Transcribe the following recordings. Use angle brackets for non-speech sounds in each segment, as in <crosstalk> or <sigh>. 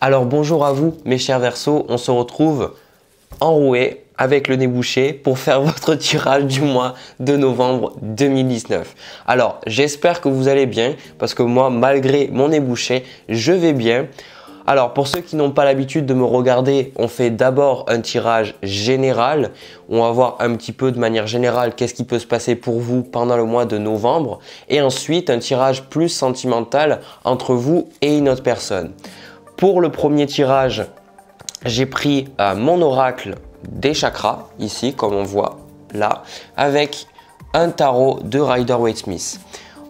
Alors bonjour à vous mes chers Verseaux, on se retrouve enroué avec le nez bouché pour faire <laughs> votre tirage du mois de novembre 2019. Alors j'espère que vous allez bien parce que moi malgré mon nez bouché je vais bien. Alors pour ceux qui n'ont pas l'habitude de me regarder, on fait d'abord un tirage général. On va voir un petit peu de manière générale qu'est-ce qui peut se passer pour vous pendant le mois de novembre. Et ensuite un tirage plus sentimental entre vous et une autre personne. Pour le premier tirage, j'ai pris euh, mon oracle des chakras, ici, comme on voit là, avec un tarot de Rider Waite Smith.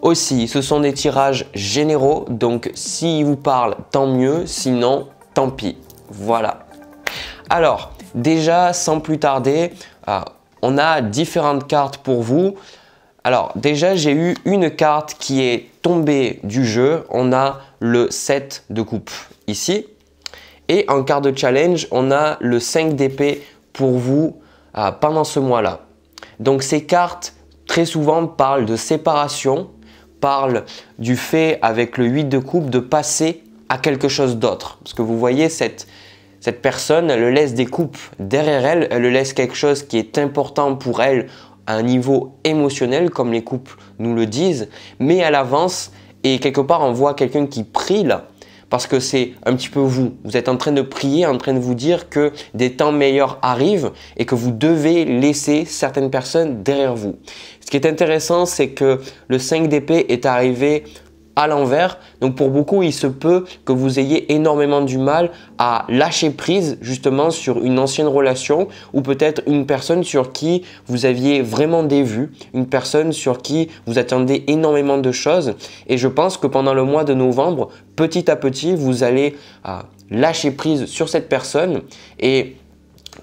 Aussi, ce sont des tirages généraux, donc s'il vous parle, tant mieux, sinon, tant pis. Voilà. Alors, déjà, sans plus tarder, euh, on a différentes cartes pour vous. Alors, déjà, j'ai eu une carte qui est tombé du jeu, on a le 7 de coupe ici. Et en quart de challenge, on a le 5 d'épée pour vous euh, pendant ce mois-là. Donc ces cartes, très souvent, parlent de séparation, parlent du fait avec le 8 de coupe de passer à quelque chose d'autre. Parce que vous voyez, cette, cette personne, elle laisse des coupes derrière elle, elle laisse quelque chose qui est important pour elle à un niveau émotionnel, comme les couples nous le disent, mais à l'avance, et quelque part on voit quelqu'un qui prie là, parce que c'est un petit peu vous. Vous êtes en train de prier, en train de vous dire que des temps meilleurs arrivent et que vous devez laisser certaines personnes derrière vous. Ce qui est intéressant, c'est que le 5 d'épée est arrivé à l'envers. Donc pour beaucoup, il se peut que vous ayez énormément du mal à lâcher prise justement sur une ancienne relation ou peut-être une personne sur qui vous aviez vraiment des vues, une personne sur qui vous attendez énormément de choses. Et je pense que pendant le mois de novembre, petit à petit, vous allez euh, lâcher prise sur cette personne. Et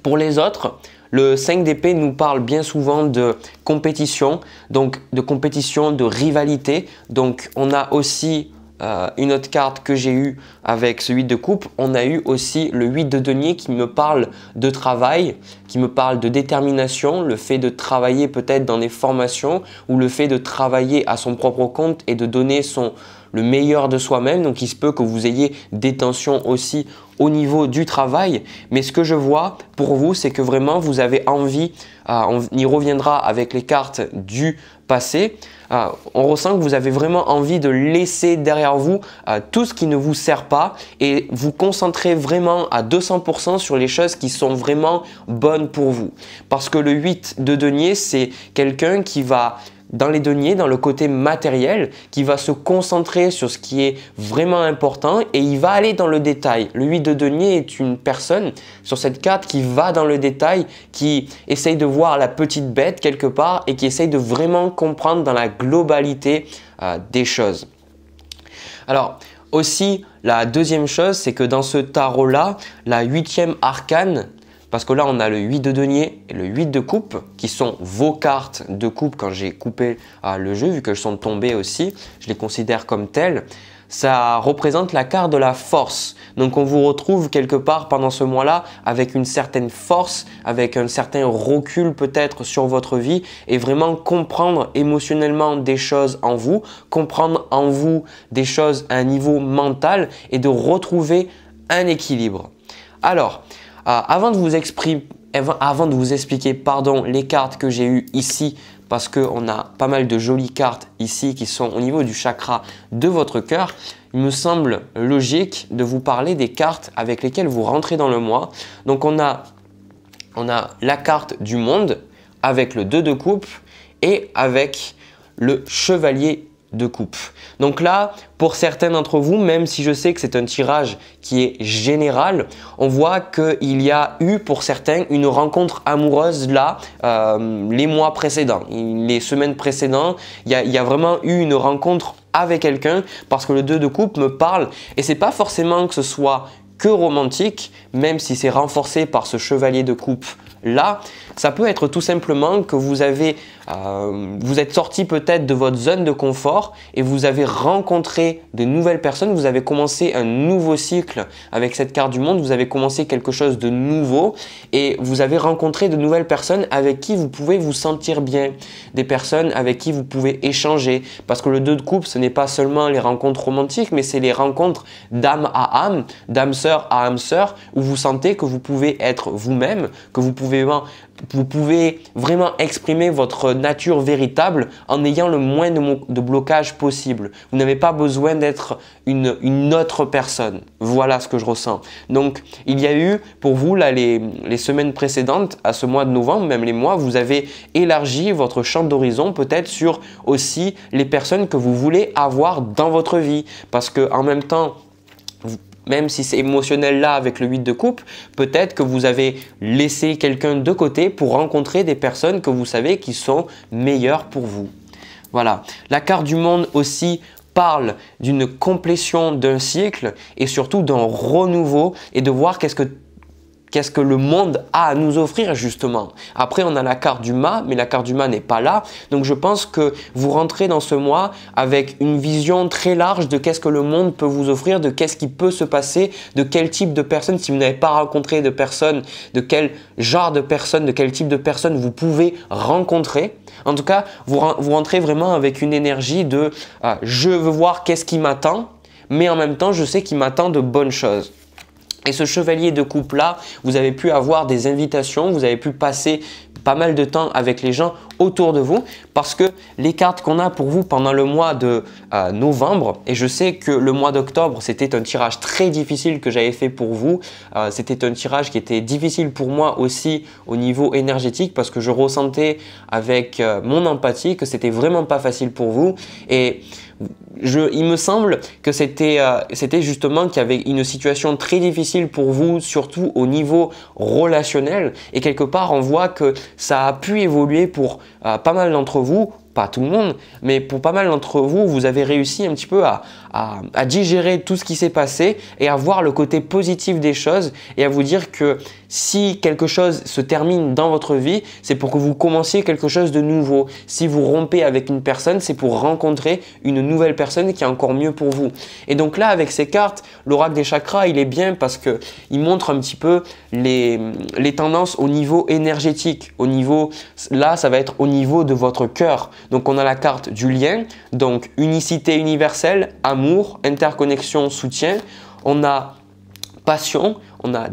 pour les autres, le 5 d'épée nous parle bien souvent de compétition, donc de compétition, de rivalité. Donc on a aussi euh, une autre carte que j'ai eue avec ce 8 de coupe, on a eu aussi le 8 de denier qui me parle de travail, qui me parle de détermination, le fait de travailler peut-être dans des formations ou le fait de travailler à son propre compte et de donner son, le meilleur de soi-même. Donc il se peut que vous ayez des tensions aussi au niveau du travail. Mais ce que je vois pour vous, c'est que vraiment vous avez envie, euh, on y reviendra avec les cartes du passé, euh, on ressent que vous avez vraiment envie de laisser derrière vous euh, tout ce qui ne vous sert pas et vous concentrer vraiment à 200% sur les choses qui sont vraiment bonnes pour vous. Parce que le 8 de denier, c'est quelqu'un qui va dans les deniers, dans le côté matériel, qui va se concentrer sur ce qui est vraiment important et il va aller dans le détail. Le 8 de denier est une personne sur cette carte qui va dans le détail, qui essaye de voir la petite bête quelque part et qui essaye de vraiment comprendre dans la globalité euh, des choses. Alors, aussi, la deuxième chose, c'est que dans ce tarot-là, la huitième arcane parce que là on a le 8 de denier et le 8 de coupe qui sont vos cartes de coupe quand j'ai coupé ah, le jeu vu qu'elles sont tombées aussi, je les considère comme telles. Ça représente la carte de la force. Donc on vous retrouve quelque part pendant ce mois-là avec une certaine force, avec un certain recul peut-être sur votre vie et vraiment comprendre émotionnellement des choses en vous, comprendre en vous des choses à un niveau mental et de retrouver un équilibre. Alors, ah, eh, avant de vous expliquer pardon, les cartes que j'ai eues ici, parce qu'on a pas mal de jolies cartes ici qui sont au niveau du chakra de votre cœur, il me semble logique de vous parler des cartes avec lesquelles vous rentrez dans le mois. Donc on a, on a la carte du monde avec le 2 de coupe et avec le chevalier de coupe. Donc là, pour certains d'entre vous, même si je sais que c'est un tirage qui est général, on voit qu'il y a eu pour certains une rencontre amoureuse là, euh, les mois précédents, les semaines précédentes, il y a, vraiment eu une rencontre avec quelqu'un parce que le 2 de coupe me parle et c'est pas forcément que ce soit que romantique, même si c'est renforcé par ce chevalier de coupe là, ça peut être tout simplement que vous avez euh, vous êtes sorti peut-être de votre zone de confort et vous avez rencontré de nouvelles personnes, vous avez commencé un nouveau cycle avec cette carte du monde, vous avez commencé quelque chose de nouveau et vous avez rencontré de nouvelles personnes avec qui vous pouvez vous sentir bien, des personnes avec qui vous pouvez échanger. Parce que le 2 de coupe, ce n'est pas seulement les rencontres romantiques, mais c'est les rencontres d'âme à âme, d'âme sœur à âme sœur, où vous sentez que vous pouvez être vous-même, que vous pouvez, vous pouvez vraiment exprimer votre nature véritable en ayant le moins de, blocage possible. Vous n'avez pas besoin d'être une, autre personne. Voilà ce que je ressens. Donc, il y a eu pour vous, là, les, les semaines précédentes, à ce mois de novembre, même les mois, vous avez élargi votre champ d'horizon peut-être sur aussi les personnes que vous voulez avoir dans votre vie. Parce que en même temps, même si c'est émotionnel là avec le 8 de coupe, peut-être que vous avez laissé quelqu'un de côté pour rencontrer des personnes que vous savez qui sont meilleures pour vous. Voilà. La carte du monde aussi parle d'une complétion d'un cycle et surtout d'un renouveau et de voir qu'est-ce que qu'est-ce que le monde a à nous offrir justement. Après, on a la carte du mât, mais la carte du mât n'est pas là. Donc je pense que vous rentrez dans ce mois avec une vision très large de qu'est-ce que le monde peut vous offrir, de qu'est-ce qui peut se passer, de quel type de personnes, si vous n'avez pas rencontré de personnes, de quel genre de personnes, de quel type de personnes vous pouvez rencontrer. En tout cas, vous, rentrez vraiment avec une énergie de ah, je veux voir qu'est-ce qui m'attend, mais en même temps, je sais qu'il m'attend de bonnes choses. Et ce chevalier de coupe-là, vous avez pu avoir des invitations, vous avez pu passer pas mal de temps avec les gens autour de vous parce que les cartes qu'on a pour vous pendant le mois de euh, novembre, et je sais que le mois d'octobre, c'était un tirage très difficile que j'avais fait pour vous. Euh, c'était un tirage qui était difficile pour moi aussi au niveau énergétique parce que je ressentais avec euh, mon empathie que c'était vraiment pas facile pour vous. Et il me semble que euh, c'était justement qu'il y avait une situation très difficile pour vous, surtout au niveau relationnel. Et quelque part, on voit que ça a pu évoluer pour euh, pas mal d'entre vous pas tout le monde, mais pour pas mal d'entre vous, vous avez réussi un petit peu à, digérer tout ce qui s'est passé et à voir le côté positif des choses et à vous dire que si quelque chose se termine dans votre vie, c'est pour que vous commenciez quelque chose de nouveau. Si vous rompez avec une personne, c'est pour rencontrer une nouvelle personne qui est encore mieux pour vous. Et donc là, avec ces cartes, l'oracle des chakras, il est bien parce qu'il montre un petit peu les, les tendances au niveau énergétique, au niveau là, ça va être au niveau de votre cœur, donc on a la carte du lien, donc unicité universelle, amour, interconnexion, soutien. On a passion, on a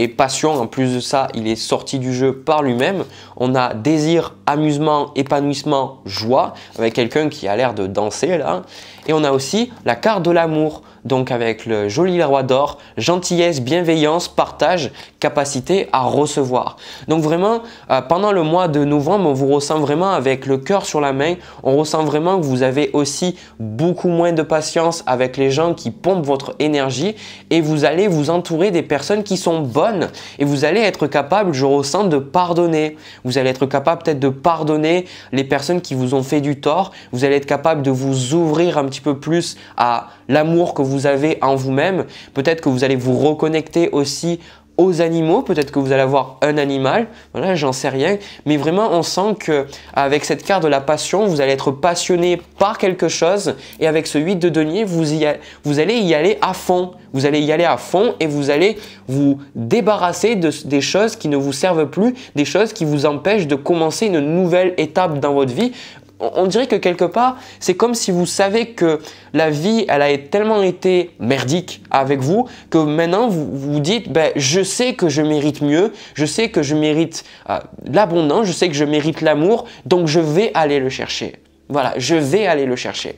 et passion, en plus de ça, il est sorti du jeu par lui-même. On a désir, amusement, épanouissement, joie, avec quelqu'un qui a l'air de danser là. Et on a aussi la carte de l'amour donc avec le joli roi d'or, gentillesse, bienveillance, partage, capacité à recevoir. Donc vraiment, euh, pendant le mois de novembre, on vous ressent vraiment avec le cœur sur la main, on ressent vraiment que vous avez aussi beaucoup moins de patience avec les gens qui pompent votre énergie et vous allez vous entourer des personnes qui sont bonnes et vous allez être capable, je ressens, de pardonner. Vous allez être capable peut-être de pardonner les personnes qui vous ont fait du tort, vous allez être capable de vous ouvrir un petit peu plus à l'amour que vous vous avez en vous-même. Peut-être que vous allez vous reconnecter aussi aux animaux, peut-être que vous allez avoir un animal, voilà, j'en sais rien, mais vraiment on sent que avec cette carte de la passion, vous allez être passionné par quelque chose et avec ce 8 de denier, vous, y vous allez y aller à fond, vous allez y aller à fond et vous allez vous débarrasser de, des choses qui ne vous servent plus, des choses qui vous empêchent de commencer une nouvelle étape dans votre vie, on dirait que quelque part, c'est comme si vous savez que la vie, elle a tellement été merdique avec vous que maintenant vous vous dites, ben, je sais que je mérite mieux, je sais que je mérite euh, l'abondance, je sais que je mérite l'amour, donc je vais aller le chercher. Voilà, je vais aller le chercher.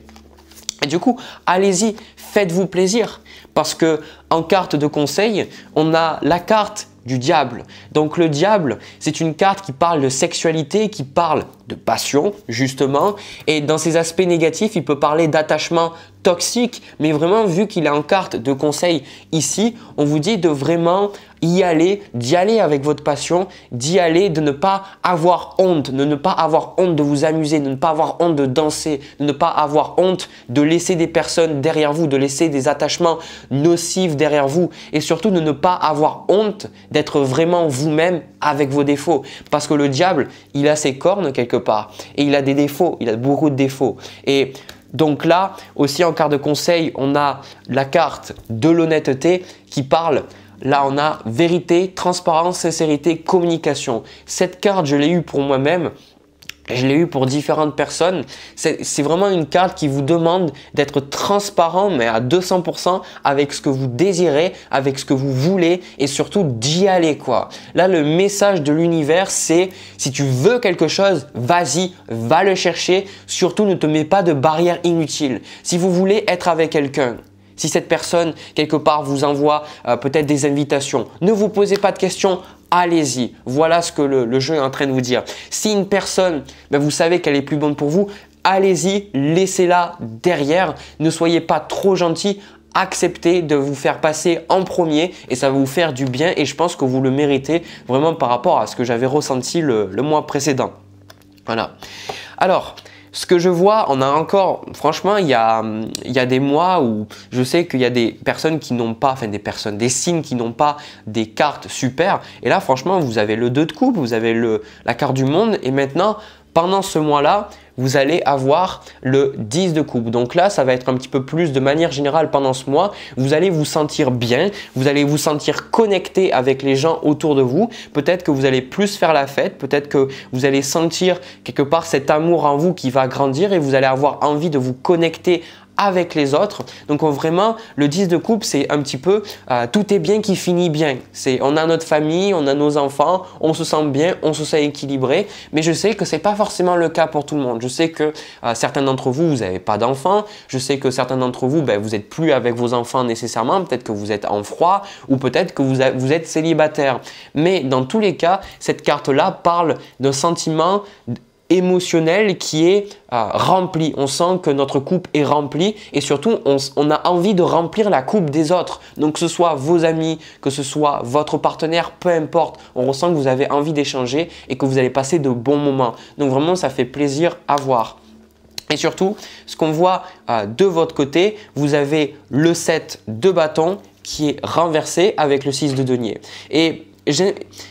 Et du coup, allez-y, faites-vous plaisir. Parce que en carte de conseil, on a la carte du diable. Donc le diable, c'est une carte qui parle de sexualité, qui parle passion, justement. Et dans ses aspects négatifs, il peut parler d'attachement toxique, mais vraiment, vu qu'il est en carte de conseil ici, on vous dit de vraiment y aller, d'y aller avec votre passion, d'y aller, de ne pas avoir honte, de ne pas avoir honte de vous amuser, de ne pas avoir honte de danser, de ne pas avoir honte de laisser des personnes derrière vous, de laisser des attachements nocifs derrière vous et surtout de ne pas avoir honte d'être vraiment vous-même avec vos défauts. Parce que le diable, il a ses cornes quelque part pas Et il a des défauts, il a beaucoup de défauts. Et donc là, aussi en carte de conseil, on a la carte de l'honnêteté qui parle Là, on a vérité, transparence, sincérité, communication. Cette carte, je l'ai eue pour moi-même je l'ai eu pour différentes personnes. C'est vraiment une carte qui vous demande d'être transparent, mais à 200% avec ce que vous désirez, avec ce que vous voulez et surtout d'y aller quoi. Là, le message de l'univers, c'est si tu veux quelque chose, vas-y, va le chercher. Surtout, ne te mets pas de barrières inutiles. Si vous voulez être avec quelqu'un, si cette personne, quelque part, vous envoie euh, peut-être des invitations, ne vous posez pas de questions, allez-y. Voilà ce que le, jeu est en train de vous dire. Si une personne, ben, vous savez qu'elle est plus bonne pour vous, allez-y, laissez-la derrière. Ne soyez pas trop gentil. Acceptez de vous faire passer en premier et ça va vous faire du bien et je pense que vous le méritez vraiment par rapport à ce que j'avais ressenti le mois précédent. Voilà. Alors, ce que je vois, on a encore, franchement, il y a, y a des mois où je sais qu'il y a des personnes qui n'ont pas, enfin des personnes, des signes qui n'ont pas des cartes super. Et là, franchement, vous avez le 2 de coupe, vous avez le, la carte du monde. Et maintenant, pendant ce mois-là, vous allez avoir le 10 de coupe. Donc là, ça va être un petit peu plus de manière générale pendant ce mois. Vous allez vous sentir bien, vous allez vous sentir connecté avec les gens autour de vous. Peut-être que vous allez plus faire la fête, peut-être que vous allez sentir quelque part cet amour en vous qui va grandir et vous allez avoir envie de vous connecter avec les autres. Donc vraiment, le 10 de coupe, c'est un petit peu euh, tout est bien qui finit bien. C'est on a notre famille, on a nos enfants, on se sent bien, on se sent équilibré. Mais je sais que c'est pas forcément le cas pour tout le monde. Je sais que euh, certains d'entre vous, vous n'avez pas d'enfants. Je sais que certains d'entre vous, ben, vous êtes plus avec vos enfants nécessairement. Peut-être que vous êtes en froid ou peut-être que vous, vous êtes célibataire. Mais dans tous les cas, cette carte-là parle d'un sentiment émotionnel qui est ah, rempli. On sent que notre coupe est remplie et surtout on, a envie de remplir la coupe des autres. Donc que ce soit vos amis, que ce soit votre partenaire, peu importe, on ressent que vous avez envie d'échanger et que vous allez passer de bons moments. Donc vraiment ça fait plaisir à voir. Et surtout, ce qu'on voit ah, de votre côté, vous avez le 7 de bâton qui est renversé avec le 6 de denier. Et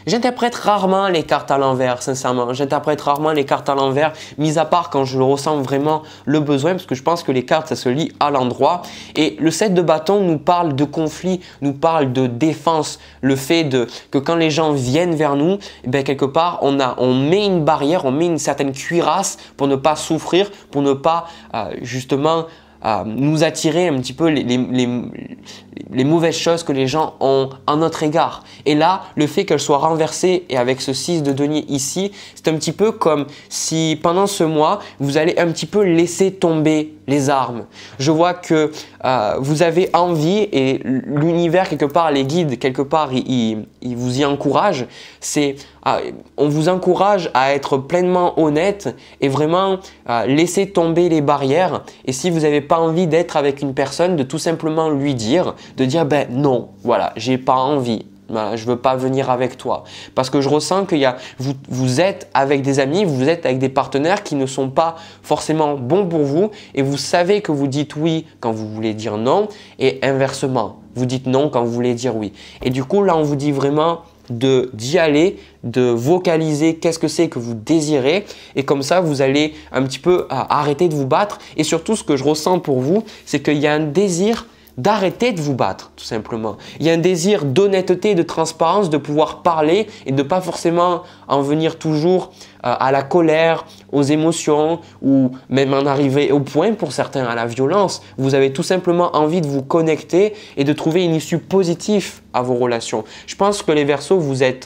j'interprète rarement les cartes à l'envers, sincèrement. J'interprète rarement les cartes à l'envers, mis à part quand je ressens vraiment le besoin, parce que je pense que les cartes, ça se lit à l'endroit. Et le 7 de bâton nous parle de conflit, nous parle de défense, le fait de, que quand les gens viennent vers nous, eh ben, quelque part, on, a, on met une barrière, on met une certaine cuirasse pour ne pas souffrir, pour ne pas euh, justement nous attirer un petit peu les, les, mauvaises choses que les gens ont à notre égard. Et là, le fait qu'elle soit renversée et avec ce 6 de denier ici, c'est un petit peu comme si pendant ce mois, vous allez un petit peu laisser tomber les armes. Je vois que euh, vous avez envie et l'univers quelque part, les guides quelque part, il vous y encourage. C'est, euh, on vous encourage à être pleinement honnête et vraiment euh, laisser tomber les barrières. Et si vous n'avez pas envie d'être avec une personne, de tout simplement lui dire, de dire ben non, voilà, j'ai pas envie. Bah, je ne veux pas venir avec toi. Parce que je ressens que vous, êtes avec des amis, vous êtes avec des partenaires qui ne sont pas forcément bons pour vous et vous savez que vous dites oui quand vous voulez dire non et inversement, vous dites non quand vous voulez dire oui. Et du coup, là, on vous dit vraiment de d'y aller, de vocaliser qu'est-ce que c'est que vous désirez et comme ça vous allez un petit peu euh, arrêter de vous battre et surtout ce que je ressens pour vous, c'est qu'il y a un désir d'arrêter de vous battre, tout simplement. Il y a un désir d'honnêteté, de transparence, de pouvoir parler et de pas forcément en venir toujours euh, à la colère, aux émotions ou même en arriver au point pour certains à la violence. Vous avez tout simplement envie de vous connecter et de trouver une issue positive à vos relations. Je pense que les versos, vous êtes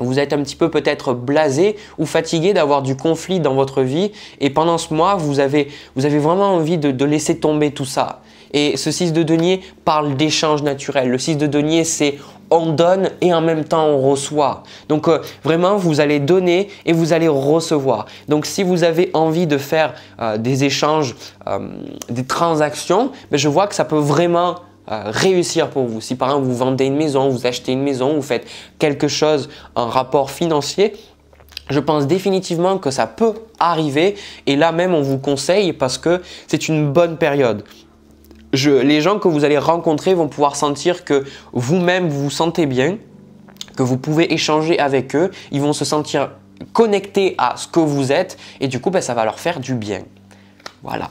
un petit peu peut-être blasé ou fatigué d'avoir du conflit dans votre vie et pendant ce mois, vous avez, vraiment envie de, laisser tomber tout ça. Et ce 6 de denier parle d'échange naturel. Le 6 de denier, c'est on donne et en même temps on reçoit. Donc euh, vraiment, vous allez donner et vous allez recevoir. Donc si vous avez envie de faire euh, des échanges, euh, des transactions, ben, je vois que ça peut vraiment réussir pour vous. Si par exemple vous vendez une maison, vous achetez une maison, vous faites quelque chose en rapport financier, je pense définitivement que ça peut arriver et là même on vous conseille parce que c'est une bonne période les gens que vous allez rencontrer vont pouvoir sentir que vous-même vous vous sentez bien, que vous pouvez échanger avec eux, ils vont se sentir connectés à ce que vous êtes et du coup ben, ça va leur faire du bien. Voilà.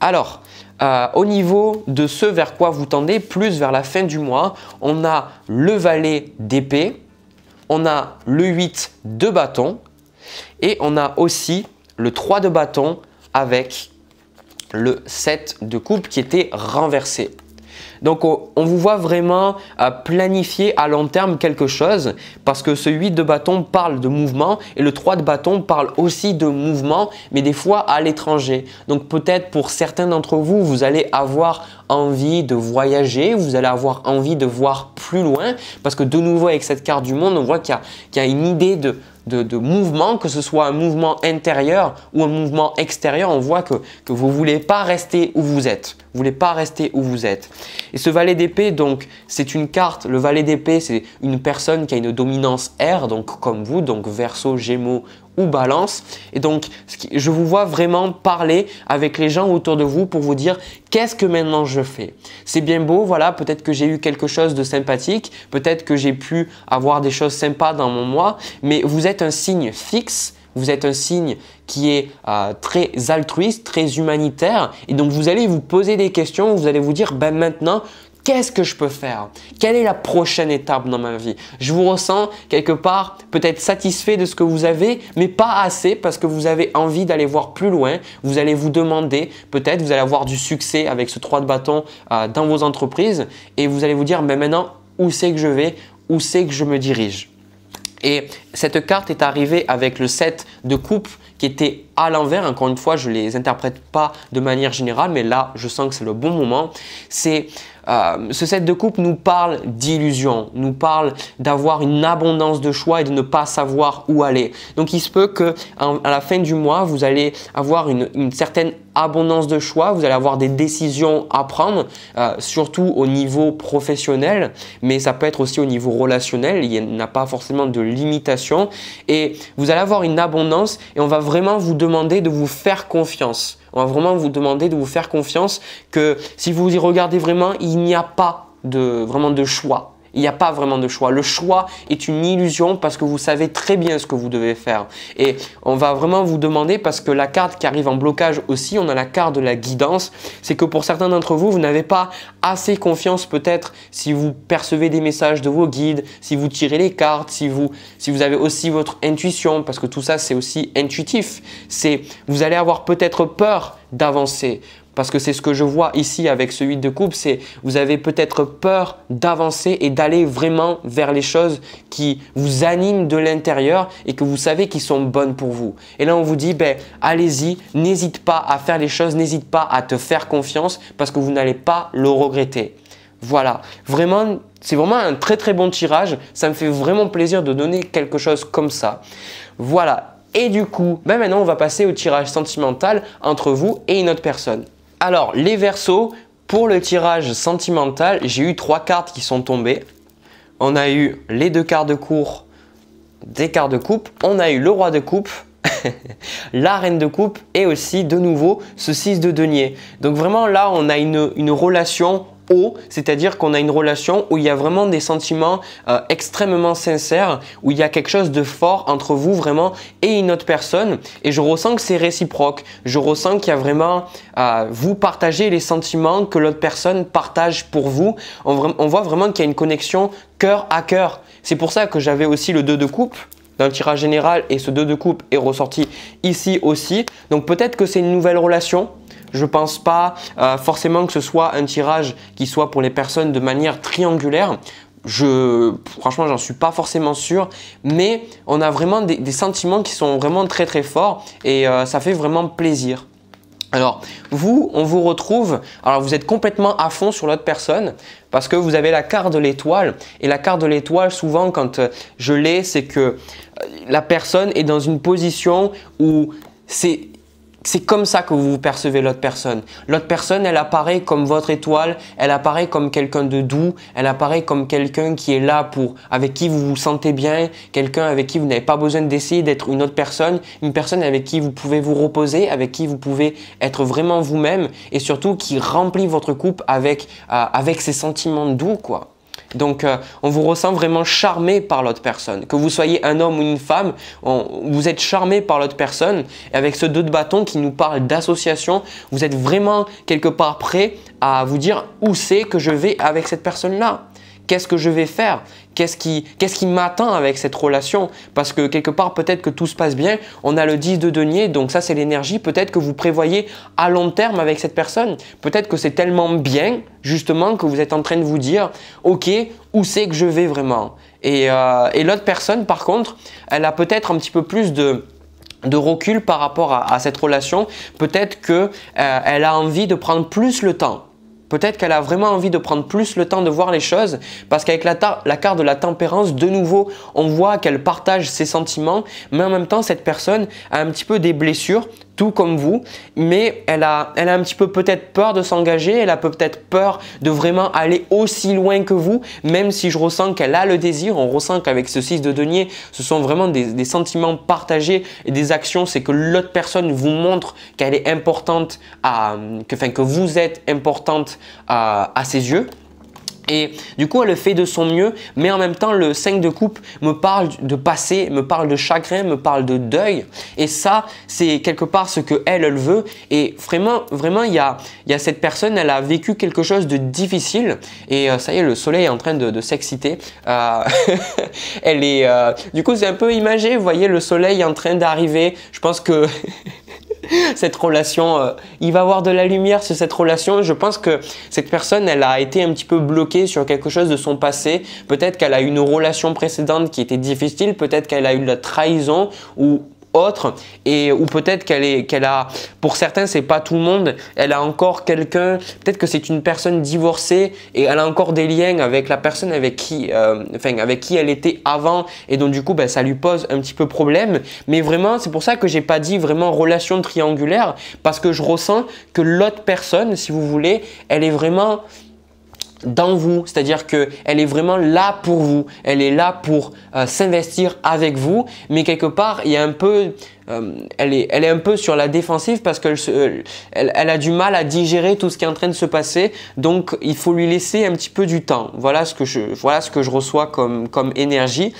Alors, euh, au niveau de ce vers quoi vous tendez, plus vers la fin du mois, on a le valet d'épée, on a le 8 de bâton et on a aussi le 3 de bâton avec le 7 de coupe qui était renversé. Donc on, vous voit vraiment euh, planifier à long terme quelque chose parce que ce 8 de bâton parle de mouvement et le 3 de bâton parle aussi de mouvement mais des fois à l'étranger. Donc peut-être pour certains d'entre vous, vous allez avoir envie de voyager, vous allez avoir envie de voir plus loin parce que de nouveau avec cette carte du monde, on voit qu'il y, a une idée de de, mouvement, que ce soit un mouvement intérieur ou un mouvement extérieur, on voit que, vous ne voulez pas rester où vous êtes. Vous voulez pas rester où vous êtes. Et ce valet d'épée, donc, c'est une carte. Le valet d'épée, c'est une personne qui a une dominance R donc comme vous, donc verso, gémeaux ou balance. Et donc, je vous vois vraiment parler avec les gens autour de vous pour vous dire qu'est-ce que maintenant je fais. C'est bien beau, voilà, peut-être que j'ai eu quelque chose de sympathique, peut-être que j'ai pu avoir des choses sympas dans mon mois, mais vous êtes un signe fixe vous êtes un signe qui est euh, très altruiste, très humanitaire, et donc vous allez vous poser des questions, vous allez vous dire, ben maintenant, Qu'est-ce que je peux faire Quelle est la prochaine étape dans ma vie Je vous ressens quelque part peut-être satisfait de ce que vous avez, mais pas assez parce que vous avez envie d'aller voir plus loin. Vous allez vous demander, peut-être vous allez avoir du succès avec ce 3 de bâton euh, dans vos entreprises et vous allez vous dire, mais maintenant, où c'est que je vais Où c'est que je me dirige et cette carte est arrivée avec le 7 de coupe qui était à l'envers. Encore une fois, je ne les interprète pas de manière générale, mais là, je sens que c'est le bon moment. C'est euh, ce set de coupe nous parle d'illusion, nous parle d'avoir une abondance de choix et de ne pas savoir où aller. Donc il se peut que à la fin du mois, vous allez avoir une, certaine abondance de choix, vous allez avoir des décisions à prendre, euh, surtout au niveau professionnel, mais ça peut être aussi au niveau relationnel, il n'y a pas forcément de limitation, et vous allez avoir une abondance et on va vraiment vous demander de vous faire confiance. On va vraiment vous demander de vous faire confiance que si vous y regardez vraiment, il n'y a pas de, vraiment de choix il n'y a pas vraiment de choix. Le choix est une illusion parce que vous savez très bien ce que vous devez faire. Et on va vraiment vous demander, parce que la carte qui arrive en blocage aussi, on a la carte de la guidance, c'est que pour certains d'entre vous, vous n'avez pas assez confiance peut-être si vous percevez des messages de vos guides, si vous tirez les cartes, si vous, si vous avez aussi votre intuition, parce que tout ça c'est aussi intuitif. C'est, vous allez avoir peut-être peur d'avancer parce que c'est ce que je vois ici avec ce 8 de coupe, c'est vous avez peut-être peur d'avancer et d'aller vraiment vers les choses qui vous animent de l'intérieur et que vous savez qui sont bonnes pour vous. Et là, on vous dit, ben, allez-y, n'hésite pas à faire les choses, n'hésite pas à te faire confiance parce que vous n'allez pas le regretter. Voilà, vraiment, c'est vraiment un très très bon tirage. Ça me fait vraiment plaisir de donner quelque chose comme ça. Voilà. Et du coup, ben maintenant on va passer au tirage sentimental entre vous et une autre personne. Alors, les versos, pour le tirage sentimental, j'ai eu trois cartes qui sont tombées. On a eu les deux quarts de cour, des quarts de coupe. On a eu le roi de coupe, <laughs> la reine de coupe et aussi de nouveau ce 6 de denier. Donc vraiment là, on a une, une relation c'est-à-dire qu'on a une relation où il y a vraiment des sentiments euh, extrêmement sincères, où il y a quelque chose de fort entre vous vraiment et une autre personne. Et je ressens que c'est réciproque. Je ressens qu'il y a vraiment, euh, vous partagez les sentiments que l'autre personne partage pour vous. On, on voit vraiment qu'il y a une connexion cœur à cœur. C'est pour ça que j'avais aussi le 2 de coupe dans le tirage général et ce 2 de coupe est ressorti ici aussi. Donc peut-être que c'est une nouvelle relation, je pense pas euh, forcément que ce soit un tirage qui soit pour les personnes de manière triangulaire. Je, franchement, j'en suis pas forcément sûr, mais on a vraiment des, sentiments qui sont vraiment très très forts et euh, ça fait vraiment plaisir. Alors, vous, on vous retrouve, alors vous êtes complètement à fond sur l'autre personne parce que vous avez la carte de l'étoile. Et la carte de l'étoile, souvent, quand euh, je l'ai, c'est que la personne est dans une position où c'est c'est comme ça que vous percevez l'autre personne. L'autre personne, elle apparaît comme votre étoile, elle apparaît comme quelqu'un de doux, elle apparaît comme quelqu'un qui est là pour, avec qui vous vous sentez bien, quelqu'un avec qui vous n'avez pas besoin d'essayer d'être une autre personne, une personne avec qui vous pouvez vous reposer, avec qui vous pouvez être vraiment vous-même et surtout qui remplit votre coupe avec, euh, avec ses sentiments doux, quoi. Donc euh, on vous ressent vraiment charmé par l'autre personne. Que vous soyez un homme ou une femme, vous êtes charmé par l'autre personne. Et avec ce 2 de bâton qui nous parle d'association, vous êtes vraiment quelque part prêt à vous dire où c'est que je vais avec cette personne-là. Qu'est-ce que je vais faire Qu'est-ce qui, m'attend avec cette relation Parce que quelque part, peut-être que tout se passe bien, on a le 10 de denier, donc ça c'est l'énergie, peut-être que vous prévoyez à long terme avec cette personne. Peut-être que c'est tellement bien, justement, que vous êtes en train de vous dire, ok, où c'est que je vais vraiment euh, Et, l'autre personne, par contre, elle a peut-être un petit peu plus de recul par rapport à, cette relation, peut-être qu'elle euh, a envie de prendre plus le temps Peut-être qu'elle a vraiment envie de prendre plus le temps de voir les choses parce qu'avec la, la, carte de la tempérance, de nouveau, on voit qu'elle partage ses sentiments, mais en même temps, cette personne a un petit peu des blessures tout comme vous, mais elle a, un petit peu peut-être peur de s'engager, elle a peut-être peur de vraiment aller aussi loin que vous, même si je ressens qu'elle a le désir, on ressent qu'avec ce 6 de denier, ce sont vraiment des, sentiments partagés et des actions, c'est que l'autre personne vous montre qu'elle est importante, que, enfin, vous êtes importante à ses yeux. Et du coup, elle fait de son mieux, mais en même temps, le 5 de coupe me parle de passé, me parle de chagrin, me parle de deuil. Et ça, c'est quelque part ce que elle, veut. Et vraiment, vraiment, il y a, y a, cette personne, elle a vécu quelque chose de difficile. Et euh, ça y est, le soleil est en train de, s'exciter. Euh, <laughs> elle est, euh, du coup, c'est un peu imagé. Vous voyez, le soleil est en train d'arriver. Je pense que <laughs> <laughs> cette relation. Euh, il va avoir de la lumière sur cette relation. Je pense que cette personne, elle a été un petit peu bloquée sur quelque chose de son passé. Peut-être qu'elle a eu une relation précédente qui était difficile. Peut-être qu'elle a eu de la trahison ou autre et ou peut-être qu'elle est qu'elle a pour certains c'est pas tout le monde elle a encore quelqu'un peut-être que c'est une personne divorcée et elle a encore des liens avec la personne avec qui euh, enfin avec qui elle était avant et donc du coup ben, ça lui pose un petit peu problème mais vraiment c'est pour ça que j'ai pas dit vraiment relation triangulaire parce que je ressens que l'autre personne si vous voulez elle est vraiment dans vous, c'est-à-dire qu'elle est vraiment là pour vous, elle est là pour euh, s'investir avec vous, mais quelque part, il un peu, euh, elle, est, un peu sur la défensive parce qu'elle euh, a du mal à digérer tout ce qui est en train de se passer, donc il faut lui laisser un petit peu du temps. Voilà ce que je, voilà ce que je reçois comme, comme énergie.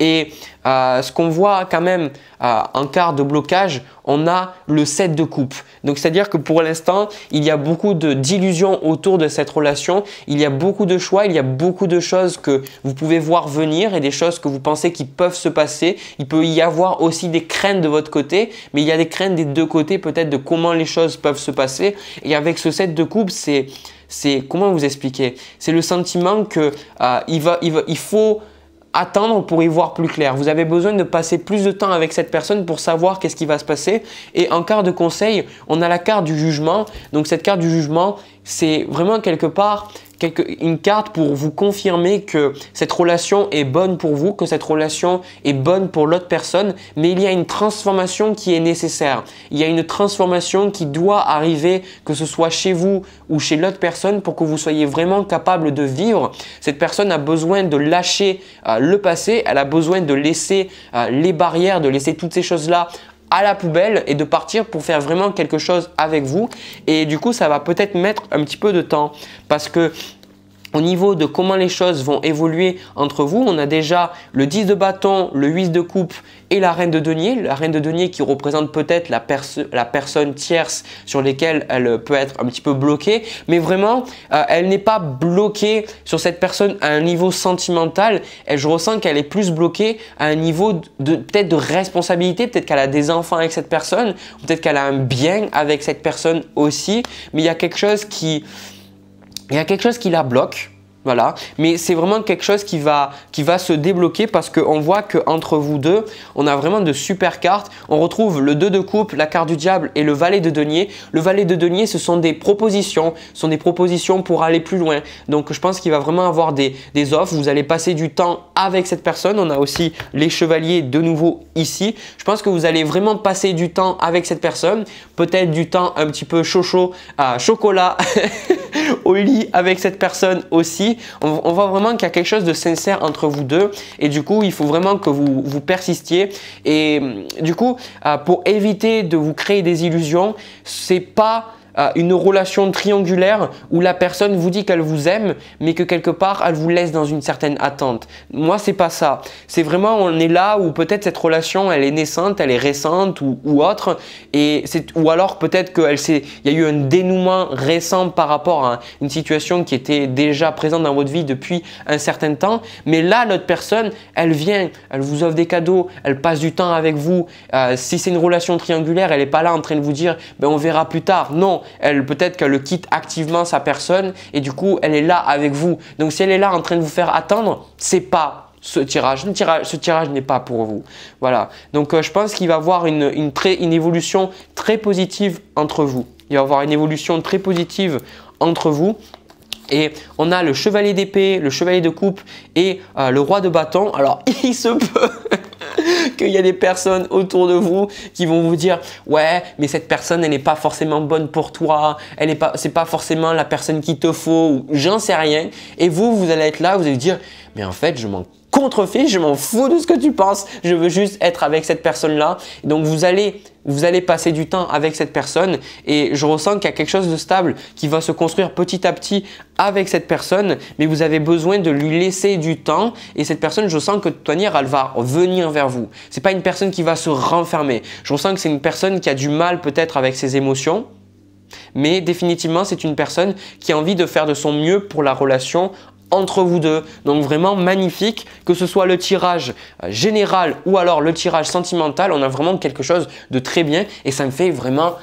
Et euh, ce qu'on voit quand même euh, en quart de blocage, on a le 7 de coupe. Donc c'est-à-dire que pour l'instant, il y a beaucoup d'illusions autour de cette relation, il y a beaucoup de choix, il y a beaucoup de choses que vous pouvez voir venir et des choses que vous pensez qui peuvent se passer. Il peut y avoir aussi des craintes de votre côté, mais il y a des craintes des deux côtés peut-être de comment les choses peuvent se passer. Et avec ce 7 de coupe, c'est c'est comment vous expliquer C'est le sentiment que euh, il va, il faut attendre pour y voir plus clair. Vous avez besoin de passer plus de temps avec cette personne pour savoir qu'est-ce qui va se passer. Et en quart de conseil, on a la carte du jugement. Donc cette carte du jugement c'est vraiment quelque part une carte pour vous confirmer que cette relation est bonne pour vous, que cette relation est bonne pour l'autre personne, mais il y a une transformation qui est nécessaire. Il y a une transformation qui doit arriver, que ce soit chez vous ou chez l'autre personne, pour que vous soyez vraiment capable de vivre. Cette personne a besoin de lâcher euh, le passé, elle a besoin de laisser euh, les barrières, de laisser toutes ces choses-là à la poubelle et de partir pour faire vraiment quelque chose avec vous. Et du coup, ça va peut-être mettre un petit peu de temps parce que au niveau de comment les choses vont évoluer entre vous, on a déjà le 10 de bâton, le 8 de coupe et la reine de denier. La reine de denier qui représente peut-être la, la, personne tierce sur lesquelles elle euh, peut être un petit peu bloquée. Mais vraiment, euh, elle n'est pas bloquée sur cette personne à un niveau sentimental. et je ressens qu'elle est plus bloquée à un niveau de, de peut-être de responsabilité. Peut-être qu'elle a des enfants avec cette personne. Peut-être qu'elle a un bien avec cette personne aussi. Mais il y a quelque chose qui, il y a quelque chose qui la bloque. Voilà, mais c'est vraiment quelque chose qui va, se débloquer parce qu'on voit qu'entre vous deux, on a vraiment de super cartes. On retrouve le 2 de coupe, la carte du diable et le valet de denier. Le valet de denier, ce sont des propositions, ce sont des propositions pour aller plus loin. Donc je pense qu'il va vraiment avoir des, offres. Vous allez passer du temps avec cette personne. On a aussi les chevaliers de nouveau ici. Je pense que vous allez vraiment passer du temps avec cette personne. Peut-être du temps un petit peu chaud, chaud à chocolat <laughs> au lit avec cette personne aussi on, voit vraiment qu'il y a quelque chose de sincère entre vous deux et du coup, il faut vraiment que vous, vous persistiez. Et du coup, euh, pour éviter de vous créer des illusions, c'est pas une relation triangulaire où la personne vous dit qu'elle vous aime, mais que quelque part elle vous laisse dans une certaine attente. Moi, c'est pas ça. C'est vraiment, on est là où peut-être cette relation, elle est naissante, elle est récente ou, autre, et c'est ou alors peut-être qu'il y a eu un dénouement récent par rapport à une situation qui était déjà présente dans votre vie depuis un certain temps. Mais là, l'autre personne, elle vient, elle vous offre des cadeaux, elle passe du temps avec vous. Euh, si c'est une relation triangulaire, elle n'est pas là en train de vous dire, ben, on verra plus tard. Non, elle peut-être qu'elle le quitte activement sa personne et du coup elle est là avec vous. Donc si elle est là en train de vous faire attendre, c'est pas ce tirage. ce tirage n'est pas pour vous. Voilà. Donc euh, je pense qu'il va y avoir une, très, une évolution très positive entre vous. Il va y avoir une évolution très positive entre vous et on a le chevalier d'épée, le chevalier de coupe et euh, le roi de bâton. Alors, <laughs> il se peut <laughs> qu'il y a des personnes autour de vous qui vont vous dire ouais mais cette personne elle n'est pas forcément bonne pour toi elle n'est pas c'est pas forcément la personne qui te faut ou j'en sais rien et vous vous allez être là vous allez dire mais en fait je m'en contrefiche je m'en fous de ce que tu penses je veux juste être avec cette personne là donc vous allez vous allez passer du temps avec cette personne et je ressens qu'il y a quelque chose de stable qui va se construire petit à petit avec cette personne, mais vous avez besoin de lui laisser du temps et cette personne, je sens que de toute manière, elle va venir vers vous. Ce n'est pas une personne qui va se renfermer. Je ressens que c'est une personne qui a du mal peut-être avec ses émotions. Mais définitivement, c'est une personne qui a envie de faire de son mieux pour la relation entre vous deux. Donc vraiment magnifique, que ce soit le tirage euh, général ou alors le tirage sentimental, on a vraiment quelque chose de très bien et ça me fait vraiment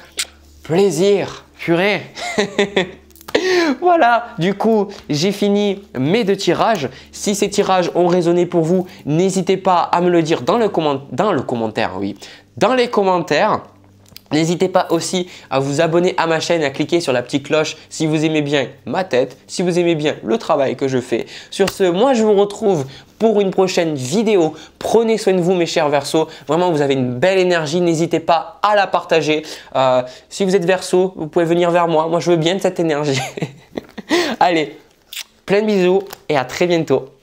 plaisir. Purée <laughs> Voilà, du coup, j'ai fini mes deux tirages. Si ces tirages ont résonné pour vous, n'hésitez pas à me le dire dans le, comment dans le commentaire, oui, dans les commentaires. N'hésitez pas aussi à vous abonner à ma chaîne à cliquer sur la petite cloche si vous aimez bien ma tête, si vous aimez bien le travail que je fais. Sur ce, moi je vous retrouve pour une prochaine vidéo. Prenez soin de vous mes chers versos. Vraiment, vous avez une belle énergie. N'hésitez pas à la partager. Euh, si vous êtes verso, vous pouvez venir vers moi. Moi, je veux bien de cette énergie. <laughs> Allez, plein de bisous et à très bientôt.